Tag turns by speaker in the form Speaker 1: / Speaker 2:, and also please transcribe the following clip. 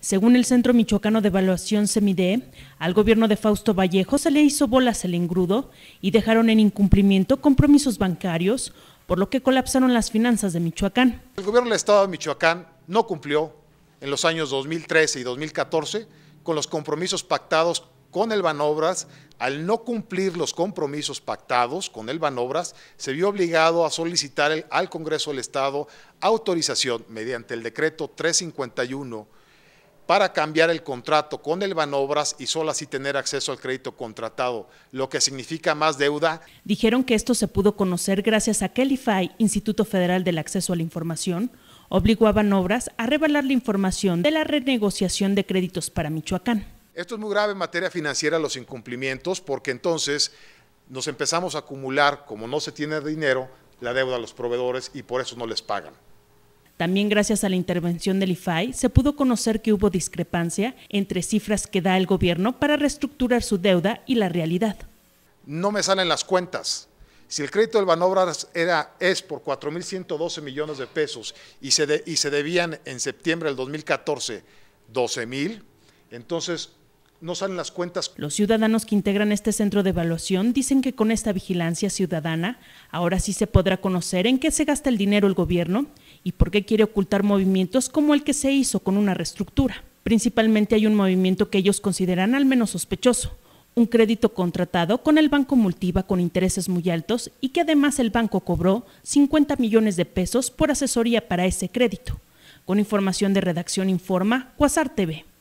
Speaker 1: Según el Centro Michoacano de Evaluación SEMIDE, al gobierno de Fausto Vallejo se le hizo bolas el engrudo y dejaron en incumplimiento compromisos bancarios, por lo que colapsaron las finanzas de Michoacán.
Speaker 2: El gobierno del Estado de Michoacán no cumplió en los años 2013 y 2014 con los compromisos pactados con el Banobras, al no cumplir los compromisos pactados con el Banobras, se vio obligado a solicitar al Congreso del Estado autorización mediante el decreto 351 para cambiar el contrato con el Banobras y solo así tener acceso al crédito contratado, lo que significa más deuda.
Speaker 1: Dijeron que esto se pudo conocer gracias a que Instituto Federal del Acceso a la Información, obligó a Banobras a revelar la información de la renegociación de créditos para Michoacán.
Speaker 2: Esto es muy grave en materia financiera, los incumplimientos, porque entonces nos empezamos a acumular, como no se tiene dinero, la deuda a los proveedores y por eso no les pagan.
Speaker 1: También gracias a la intervención del IFAI se pudo conocer que hubo discrepancia entre cifras que da el gobierno para reestructurar su deuda y la realidad.
Speaker 2: No me salen las cuentas. Si el crédito del Banobras era, es por 4.112 millones de pesos y se, y se debían en septiembre del 2014 12.000, entonces no salen las cuentas.
Speaker 1: Los ciudadanos que integran este centro de evaluación dicen que con esta vigilancia ciudadana ahora sí se podrá conocer en qué se gasta el dinero el gobierno y por qué quiere ocultar movimientos como el que se hizo con una reestructura. Principalmente hay un movimiento que ellos consideran al menos sospechoso, un crédito contratado con el Banco Multiva con intereses muy altos y que además el banco cobró 50 millones de pesos por asesoría para ese crédito. Con información de Redacción Informa, Cuasar TV.